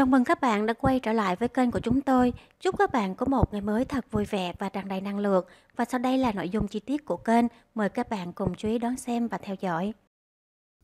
Chào mừng các bạn đã quay trở lại với kênh của chúng tôi. Chúc các bạn có một ngày mới thật vui vẻ và tràn đầy năng lượng. Và sau đây là nội dung chi tiết của kênh. Mời các bạn cùng chú ý đón xem và theo dõi.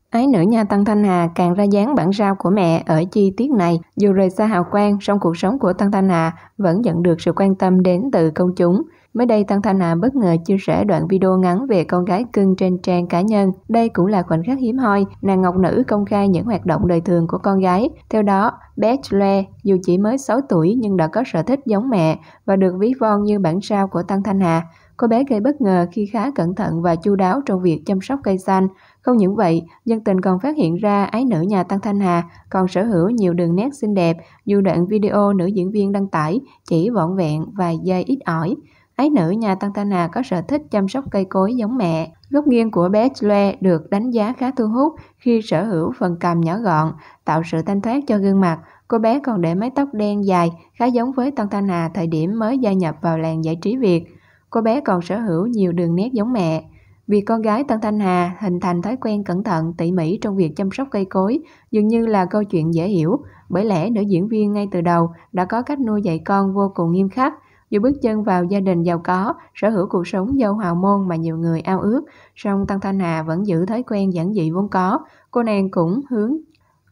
Ái nữ nhà Tăng Thanh Hà càng ra dáng bản sao của mẹ ở chi tiết này. Dù rời xa hào quang, song cuộc sống của Tăng Thanh Hà vẫn nhận được sự quan tâm đến từ công chúng. Mới đây, Tăng Thanh hà bất ngờ chia sẻ đoạn video ngắn về con gái cưng trên trang cá nhân. Đây cũng là khoảnh khắc hiếm hoi, nàng Ngọc Nữ công khai những hoạt động đời thường của con gái. Theo đó, bé Chloe dù chỉ mới 6 tuổi nhưng đã có sở thích giống mẹ và được ví von như bản sao của Tăng Thanh Hà. Cô bé gây bất ngờ khi khá cẩn thận và chu đáo trong việc chăm sóc cây xanh. Không những vậy, dân tình còn phát hiện ra ái nữ nhà Tăng Thanh Hà còn sở hữu nhiều đường nét xinh đẹp, dù đoạn video nữ diễn viên đăng tải chỉ vỏn vẹn vài giây ít ỏi. Ái nữ nhà Tantana có sở thích chăm sóc cây cối giống mẹ. Góc nghiêng của bé Chloe được đánh giá khá thu hút khi sở hữu phần cằm nhỏ gọn, tạo sự thanh thoát cho gương mặt. Cô bé còn để mái tóc đen dài, khá giống với Tantana thời điểm mới gia nhập vào làng giải trí Việt. Cô bé còn sở hữu nhiều đường nét giống mẹ. Việc con gái Tân Thanh Hà hình thành thói quen cẩn thận, tỉ mỉ trong việc chăm sóc cây cối dường như là câu chuyện dễ hiểu, bởi lẽ nữ diễn viên ngay từ đầu đã có cách nuôi dạy con vô cùng nghiêm khắc, dù bước chân vào gia đình giàu có, sở hữu cuộc sống dâu hào môn mà nhiều người ao ước, song Tăng Thanh Hà vẫn giữ thói quen giản dị vốn có. Cô nàng cũng hướng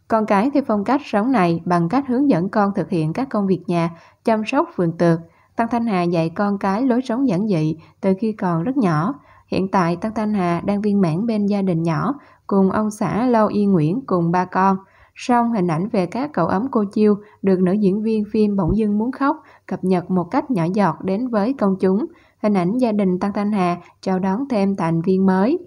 con cái theo phong cách sống này bằng cách hướng dẫn con thực hiện các công việc nhà, chăm sóc vườn tược. Tăng Thanh Hà dạy con cái lối sống giản dị từ khi còn rất nhỏ. Hiện tại Tăng Thanh Hà đang viên mãn bên gia đình nhỏ cùng ông xã Lâu Y Nguyễn cùng ba con. Song hình ảnh về các cậu ấm cô chiêu được nữ diễn viên phim Bỗng dưng muốn khóc cập nhật một cách nhỏ giọt đến với công chúng. Hình ảnh gia đình Tăng Thanh Hà chào đón thêm thành viên mới.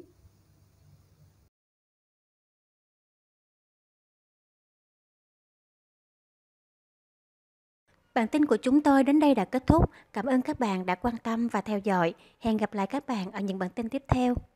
Bản tin của chúng tôi đến đây đã kết thúc. Cảm ơn các bạn đã quan tâm và theo dõi. Hẹn gặp lại các bạn ở những bản tin tiếp theo.